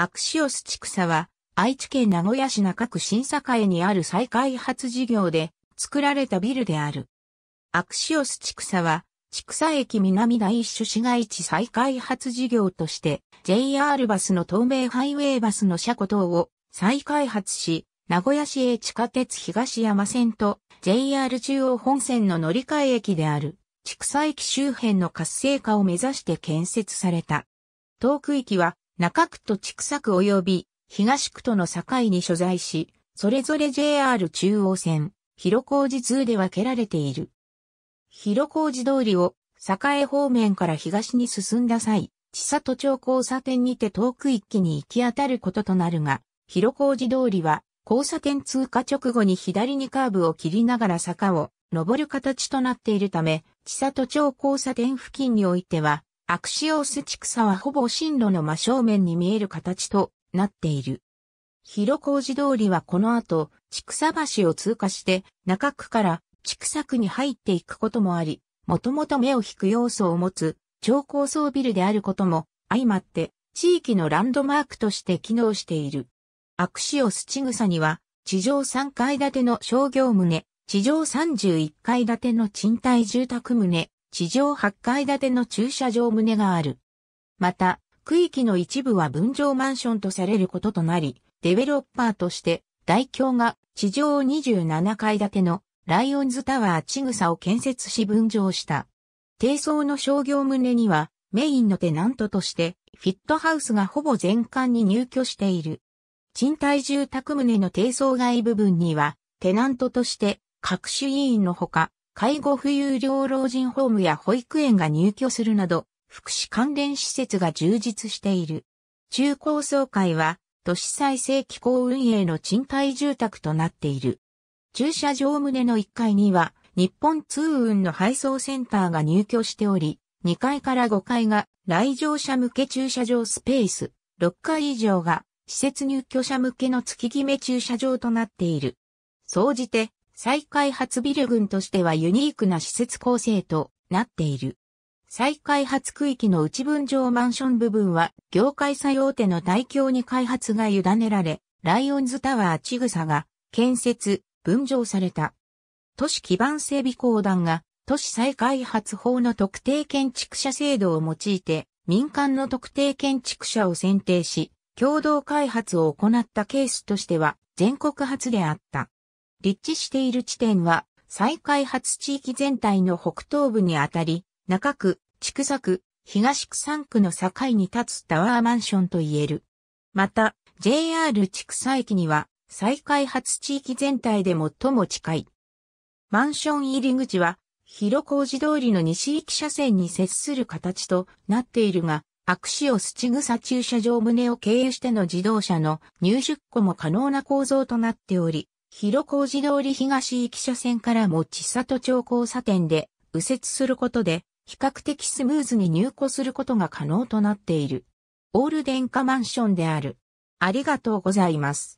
アクシオス千草は、愛知県名古屋市中区査会にある再開発事業で作られたビルである。アクシオス千草は、千草駅南第一種市街地再開発事業として、JR バスの東名ハイウェイバスの車庫等を再開発し、名古屋市営地下鉄東山線と JR 中央本線の乗り換え駅である、千草駅周辺の活性化を目指して建設された。東区域は中区と千種区及び東区との境に所在し、それぞれ JR 中央線、広小路通で分けられている。広小路通りを栄方面から東に進んだ際、千里町交差点にて遠く一気に行き当たることとなるが、広小路通りは交差点通過直後に左にカーブを切りながら坂を登る形となっているため、千里町交差点付近においては、アクシオスチ草はほぼ進路の真正面に見える形となっている。広小路通りはこの後、地草橋を通過して、中区から地草区に入っていくこともあり、もともと目を引く要素を持つ超高層ビルであることも相まって、地域のランドマークとして機能している。アクシオスチ草には、地上3階建ての商業棟、地上31階建ての賃貸住宅棟、地上8階建ての駐車場棟がある。また、区域の一部は分譲マンションとされることとなり、デベロッパーとして、大京が地上27階建てのライオンズタワーちぐさを建設し分譲した。低層の商業棟には、メインのテナントとして、フィットハウスがほぼ全館に入居している。賃貸住宅棟の低層外部分には、テナントとして、各種委員のほか、介護富裕療老人ホームや保育園が入居するなど、福祉関連施設が充実している。中高層階は、都市再生機構運営の賃貸住宅となっている。駐車場棟の1階には、日本通運の配送センターが入居しており、2階から5階が来場者向け駐車場スペース、6階以上が施設入居者向けの月決め駐車場となっている。総じて、再開発ビル群としてはユニークな施設構成となっている。再開発区域の内分譲マンション部分は業界最大手の大京に開発が委ねられ、ライオンズタワーちぐさが建設、分譲された。都市基盤整備公団が都市再開発法の特定建築者制度を用いて民間の特定建築者を選定し、共同開発を行ったケースとしては全国初であった。立地している地点は、再開発地域全体の北東部にあたり、中区、千種区、東区3区の境に立つタワーマンションと言える。また、JR 千種駅には、再開発地域全体で最も近い。マンション入り口は、広小路通りの西行き車線に接する形となっているが、アクシオスチグサ駐車場棟を経由しての自動車の入出庫も可能な構造となっており、広小路通り東行き車線からも千里町交差点で右折することで、比較的スムーズに入庫することが可能となっている。オール電化マンションである。ありがとうございます。